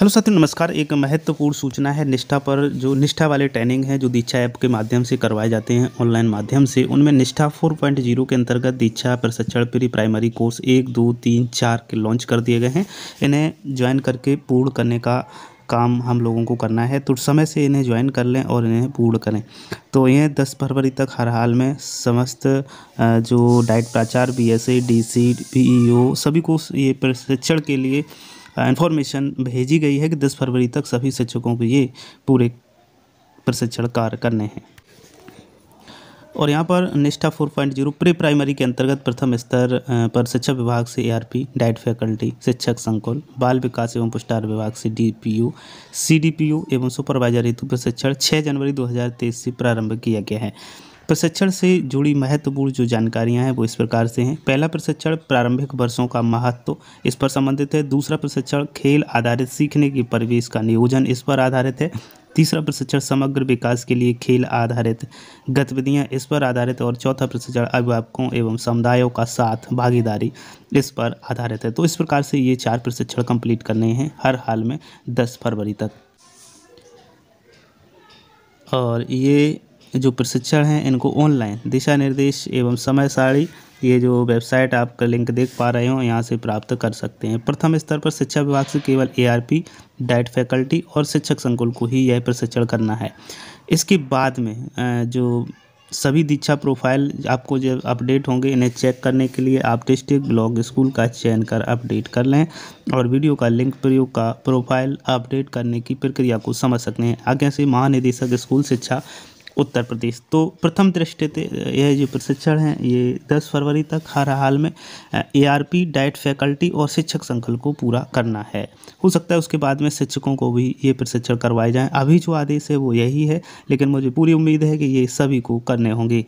hello साथियों नमस्कार एक महत्वपूर्ण सूचना है निष्ठा पर जो निष्ठा वाले ट्रेनिंग है जो दीक्षा ऐप के माध्यम से करवाए जाते हैं ऑनलाइन माध्यम से उनमें निष्ठा 4.0 के अंतर्गत दीक्षा प्रशिक्षण प्री प्राइमरी कोर्स एक दो तीन चार के लॉन्च कर दिए गए हैं इन्हें ज्वाइन करके पूर्ण करने का काम हम लोगों को करना है तो समय से इन्हें ज्वाइन कर लें और इन्हें पूर्ण करें तो यह दस फरवरी तक हर हाल में समस्त जो डाइट प्राचार B S A D C E O सभी को ये प्रशिक्षण के लिए इन्फॉर्मेशन भेजी गई है कि दस फरवरी तक सभी शिक्षकों को ये पूरे प्रशिक्षण कार्य करने हैं और यहाँ पर निष्ठा 4.0 प्री प्राइमरी के अंतर्गत प्रथम स्तर पर शिक्षा विभाग से एआरपी डाइट फैकल्टी शिक्षक संकुल बाल विकास एवं पुष्टार विभाग से डीपीयू सीडीपीयू एवं सुपरवाइजर हेतु प्रशिक्षण 6 जनवरी 2023 से प्रारंभ किया गया है प्रशिक्षण से जुड़ी महत्वपूर्ण जो जानकारियां हैं वो इस प्रकार से हैं पहला प्रशिक्षण प्रारंभिक वर्षों का महत्व इस पर संबंधित है दूसरा प्रशिक्षण खेल आधारित सीखने की परिवेश का नियोजन इस पर आधारित है तीसरा प्रशिक्षण समग्र विकास के लिए खेल आधारित गतिविधियां इस पर आधारित और चौथा प्रशिक्षण अभिभावकों एवं समुदायों का साथ भागीदारी इस पर आधारित है तो इस प्रकार से ये चार प्रशिक्षण कंप्लीट करने हैं हर हाल में दस फरवरी तक और ये जो प्रशिक्षण हैं इनको ऑनलाइन दिशा निर्देश एवं समय सारी ये जो वेबसाइट आपका लिंक देख पा रहे हो यहाँ से प्राप्त कर सकते हैं प्रथम स्तर पर शिक्षा विभाग से केवल एआरपी डाइट फैकल्टी और शिक्षक संकुल को ही यह प्रशिक्षण करना है इसके बाद में जो सभी दीक्षा प्रोफाइल आपको जब अपडेट होंगे इन्हें चेक करने के लिए आप डिस्ट्रिक्ट ब्लॉग स्कूल का चयन कर अपडेट कर लें और वीडियो का लिंक प्रयोग का प्रोफाइल अपडेट करने की प्रक्रिया को समझ सकते हैं आगे से महानिदेशक स्कूल शिक्षा उत्तर प्रदेश तो प्रथम दृष्टि यह जो प्रशिक्षण है ये 10 फरवरी तक हर हाल में एआरपी डाइट फैकल्टी और शिक्षक संकल को पूरा करना है हो सकता है उसके बाद में शिक्षकों को भी ये प्रशिक्षण करवाए जाएँ अभी जो आदेश है वो यही है लेकिन मुझे पूरी उम्मीद है कि ये सभी को करने होंगे